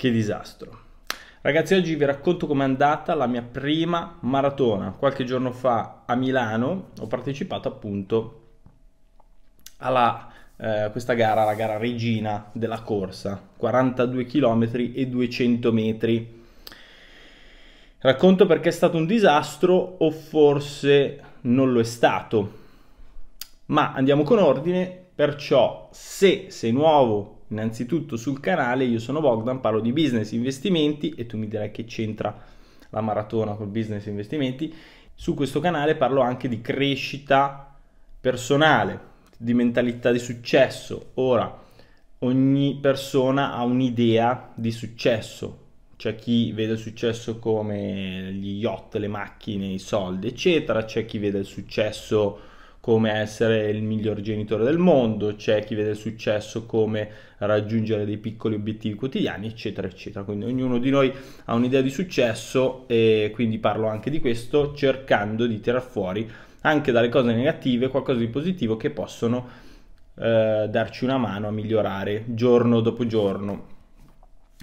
Che disastro. Ragazzi, oggi vi racconto com'è andata la mia prima maratona. Qualche giorno fa a Milano ho partecipato appunto alla, eh, questa gara, la gara regina della corsa, 42 km e 200 metri. Racconto perché è stato un disastro o forse non lo è stato. Ma andiamo con ordine, perciò se sei nuovo Innanzitutto sul canale io sono Bogdan, parlo di business, investimenti e tu mi direi che c'entra la maratona col business investimenti. Su questo canale parlo anche di crescita personale, di mentalità di successo. Ora, ogni persona ha un'idea di successo. C'è chi vede il successo come gli yacht, le macchine, i soldi, eccetera. C'è chi vede il successo come essere il miglior genitore del mondo, c'è chi vede il successo come raggiungere dei piccoli obiettivi quotidiani, eccetera, eccetera. Quindi ognuno di noi ha un'idea di successo e quindi parlo anche di questo cercando di tirar fuori anche dalle cose negative qualcosa di positivo che possono eh, darci una mano a migliorare giorno dopo giorno.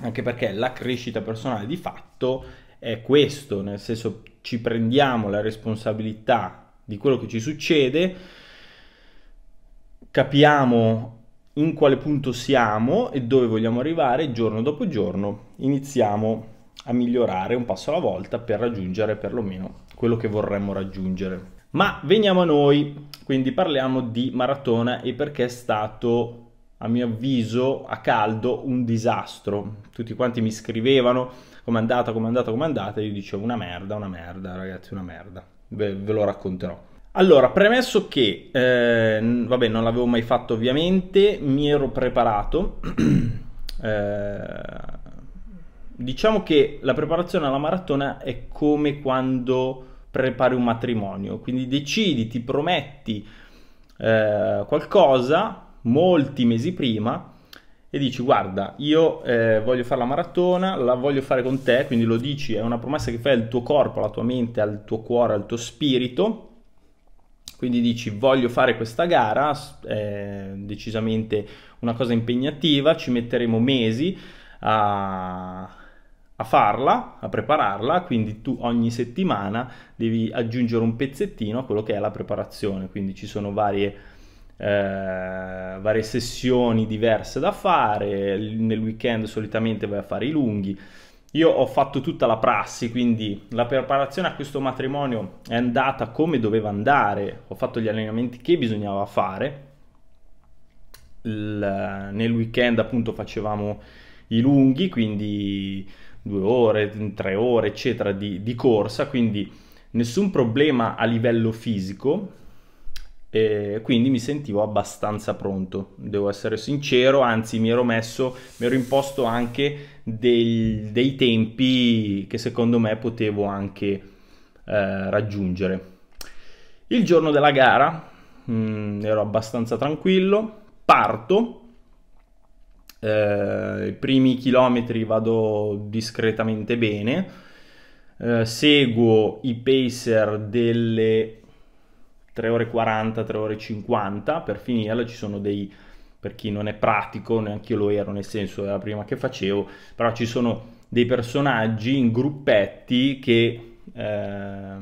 Anche perché la crescita personale di fatto è questo, nel senso ci prendiamo la responsabilità di quello che ci succede, capiamo in quale punto siamo e dove vogliamo arrivare giorno dopo giorno, iniziamo a migliorare un passo alla volta per raggiungere perlomeno quello che vorremmo raggiungere. Ma veniamo a noi, quindi parliamo di maratona e perché è stato a mio avviso a caldo un disastro. Tutti quanti mi scrivevano com'è andata, com'è andata, com'è andata, e io dicevo una merda, una merda, ragazzi, una merda ve, ve lo racconterò. Allora, premesso che, eh, vabbè, non l'avevo mai fatto ovviamente, mi ero preparato. eh, diciamo che la preparazione alla maratona è come quando prepari un matrimonio, quindi decidi, ti prometti eh, qualcosa molti mesi prima e dici guarda io eh, voglio fare la maratona, la voglio fare con te, quindi lo dici, è una promessa che fai al tuo corpo, alla tua mente, al tuo cuore, al tuo spirito, quindi dici voglio fare questa gara, è decisamente una cosa impegnativa, ci metteremo mesi a, a farla, a prepararla, quindi tu ogni settimana devi aggiungere un pezzettino a quello che è la preparazione, quindi ci sono varie eh, varie sessioni diverse da fare, nel weekend solitamente vai a fare i lunghi. Io ho fatto tutta la prassi, quindi la preparazione a questo matrimonio è andata come doveva andare, ho fatto gli allenamenti che bisognava fare. Il, nel weekend appunto facevamo i lunghi, quindi due ore, tre ore, eccetera, di, di corsa, quindi nessun problema a livello fisico, e quindi mi sentivo abbastanza pronto, devo essere sincero, anzi mi ero messo, mi ero imposto anche dei, dei tempi che secondo me potevo anche eh, raggiungere. Il giorno della gara mh, mm, ero abbastanza tranquillo, parto, eh, i primi chilometri vado discretamente bene, eh, seguo i pacer delle 3 ore 40, 3 ore 50 per finirla, ci sono dei per chi non è pratico, neanche io lo ero nel senso era la prima che facevo, però ci sono dei personaggi in gruppetti che eh,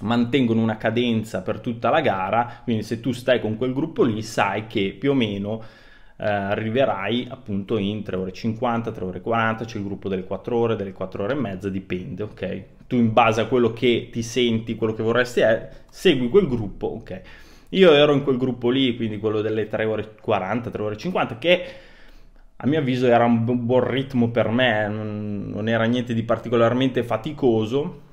mantengono una cadenza per tutta la gara, quindi se tu stai con quel gruppo lì sai che più o meno eh, arriverai appunto in 3 ore 50, 3 ore 40, c'è il gruppo delle 4 ore, delle 4 ore e mezza, dipende, ok? Tu in base a quello che ti senti, quello che vorresti è, eh, segui quel gruppo, ok? Io ero in quel gruppo lì, quindi quello delle 3 ore 40, 3 ore 50, che a mio avviso era un buon ritmo per me, eh, non, non era niente di particolarmente faticoso.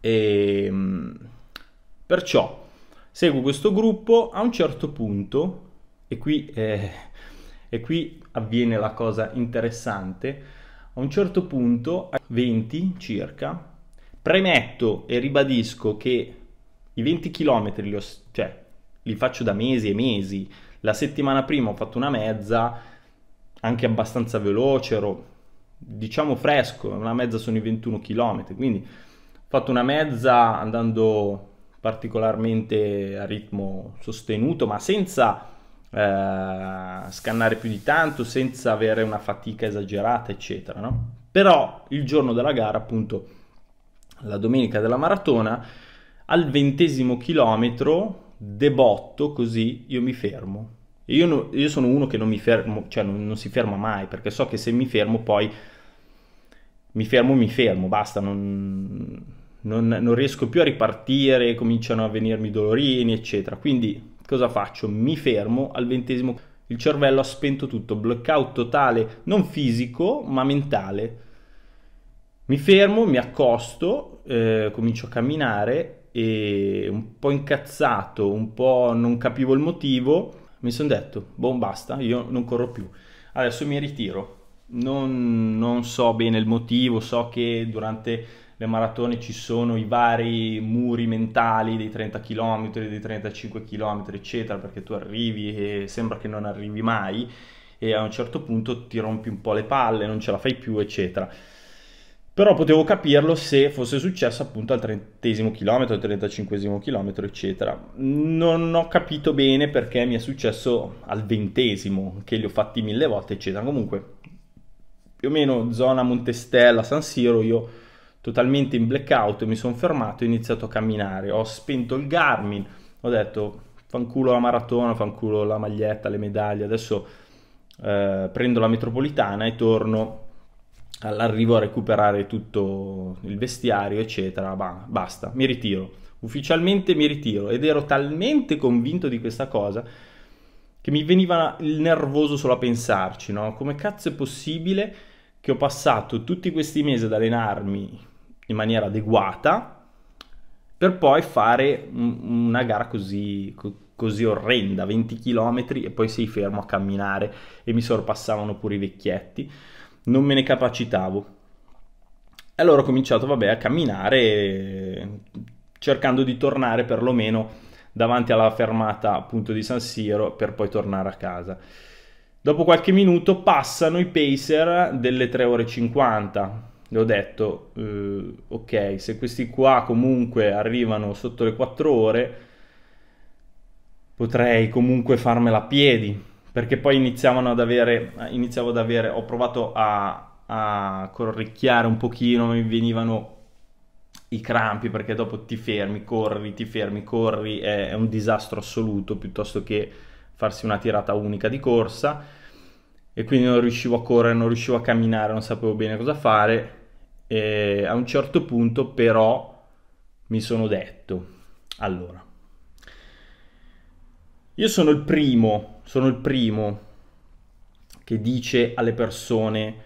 E, ehm, perciò seguo questo gruppo, a un certo punto e qui, eh, e qui avviene la cosa interessante. A un certo punto, a 20 circa, premetto e ribadisco che i 20 km li, ho, cioè, li faccio da mesi e mesi. La settimana prima ho fatto una mezza, anche abbastanza veloce, ero diciamo fresco, una mezza sono i 21 km, quindi ho fatto una mezza andando particolarmente a ritmo sostenuto, ma senza eh, scannare più di tanto senza avere una fatica esagerata, eccetera. No? Però il giorno della gara, appunto, la domenica della maratona, al ventesimo chilometro, debotto, così io mi fermo. Io, no, io, sono uno che non mi fermo, cioè non, non, si ferma mai, perché so che se mi fermo poi mi fermo, mi fermo, basta, non, non, non riesco più a ripartire, cominciano a venirmi dolorini, eccetera. Quindi cosa faccio? Mi fermo al ventesimo. Il cervello ha spento tutto, blackout totale, non fisico, ma mentale. Mi fermo, mi accosto, eh, comincio a camminare e un po' incazzato, un po' non capivo il motivo, mi sono detto, boh, basta, io non corro più. Adesso mi ritiro. Non, non so bene il motivo, so che durante le maratone ci sono i vari muri mentali dei 30 km, dei 35 km, eccetera, perché tu arrivi e sembra che non arrivi mai e a un certo punto ti rompi un po' le palle, non ce la fai più, eccetera. Però potevo capirlo se fosse successo appunto al trentesimo chilometro, al trentacinquesimo chilometro, eccetera. Non ho capito bene perché mi è successo al ventesimo, che li ho fatti mille volte, eccetera. Comunque, più o meno zona Montestella, San Siro, io totalmente in blackout, mi sono fermato e ho iniziato a camminare, ho spento il Garmin, ho detto fanculo la maratona, fanculo la maglietta, le medaglie, adesso eh, prendo la metropolitana e torno all'arrivo a recuperare tutto il vestiario, eccetera, bah, basta, mi ritiro. Ufficialmente mi ritiro ed ero talmente convinto di questa cosa che mi veniva il nervoso solo a pensarci, no? Come cazzo è possibile che ho passato tutti questi mesi ad allenarmi in maniera adeguata per poi fare una gara così, così orrenda, 20 km e poi sei fermo a camminare e mi sorpassavano pure i vecchietti, non me ne capacitavo. E Allora ho cominciato vabbè, a camminare cercando di tornare perlomeno davanti alla fermata appunto di San Siro per poi tornare a casa. Dopo qualche minuto passano i pacer delle 3 ore 50 ho detto, eh, ok, se questi qua comunque arrivano sotto le 4 ore, potrei comunque farmela a piedi, perché poi iniziavano ad avere, iniziavo ad avere, ho provato a, a corricchiare un pochino, mi venivano i crampi perché dopo ti fermi, corri, ti fermi, corri, è, è un disastro assoluto piuttosto che farsi una tirata unica di corsa e quindi non riuscivo a correre, non riuscivo a camminare, non sapevo bene cosa fare e a un certo punto però mi sono detto, allora, io sono il primo, sono il primo che dice alle persone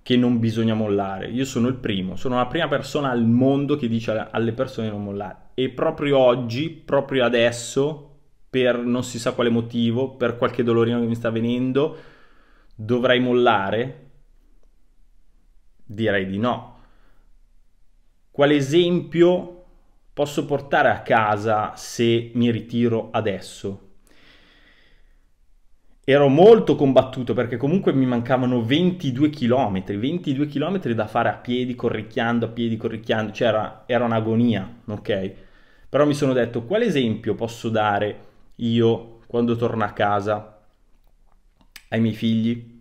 che non bisogna mollare. Io sono il primo, sono la prima persona al mondo che dice alle persone di non mollare. E proprio oggi, proprio adesso, per non si sa quale motivo, per qualche dolorino che mi sta venendo, dovrei mollare? Direi di no. Quale esempio posso portare a casa se mi ritiro adesso? Ero molto combattuto perché comunque mi mancavano 22 km, 22 km da fare a piedi, corricchiando, a piedi, corricchiando, cioè era, era un'agonia, ok? Però mi sono detto, quale esempio posso dare io quando torno a casa ai miei figli,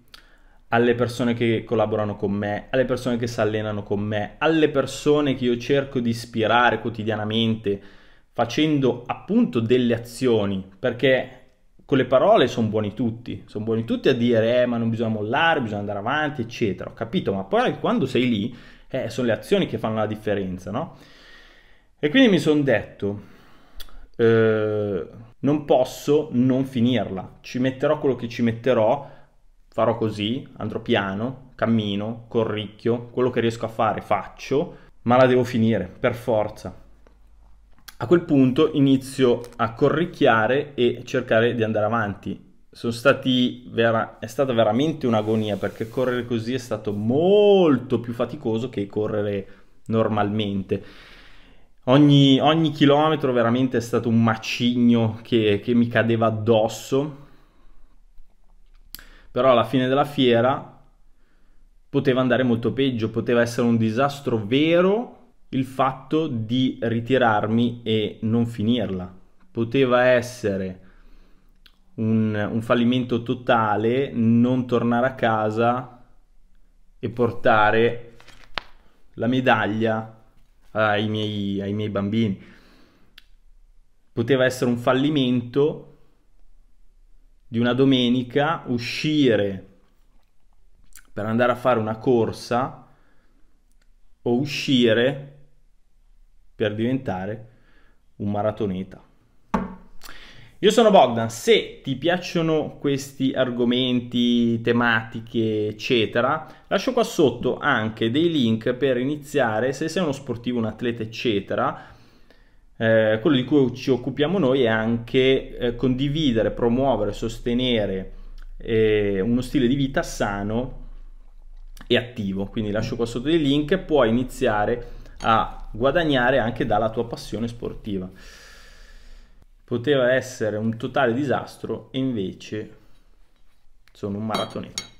alle persone che collaborano con me, alle persone che si allenano con me, alle persone che io cerco di ispirare quotidianamente facendo appunto delle azioni, perché con le parole sono buoni tutti, sono buoni tutti a dire eh, ma non bisogna mollare, bisogna andare avanti, eccetera, ho capito, ma poi quando sei lì eh, sono le azioni che fanno la differenza, no? E quindi mi sono detto, eh, non posso non finirla. Ci metterò quello che ci metterò, farò così, andrò piano, cammino, corricchio, quello che riesco a fare faccio, ma la devo finire per forza. A quel punto inizio a corricchiare e cercare di andare avanti. Vera... è stata veramente un'agonia perché correre così è stato molto più faticoso che correre normalmente. Ogni, ogni, chilometro veramente è stato un macigno che, che mi cadeva addosso. Però alla fine della fiera poteva andare molto peggio, poteva essere un disastro vero il fatto di ritirarmi e non finirla. Poteva essere un, un fallimento totale, non tornare a casa e portare la medaglia ai miei, ai miei bambini. Poteva essere un fallimento di una domenica uscire per andare a fare una corsa o uscire per diventare un maratoneta. Io sono Bogdan, se ti piacciono questi argomenti, tematiche, eccetera, lascio qua sotto anche dei link per iniziare, se sei uno sportivo, un atleta, eccetera, eh, quello di cui ci occupiamo noi è anche eh, condividere, promuovere, sostenere eh, uno stile di vita sano e attivo. Quindi lascio qua sotto dei link, puoi iniziare a guadagnare anche dalla tua passione sportiva poteva essere un totale disastro e invece sono un maratoneta.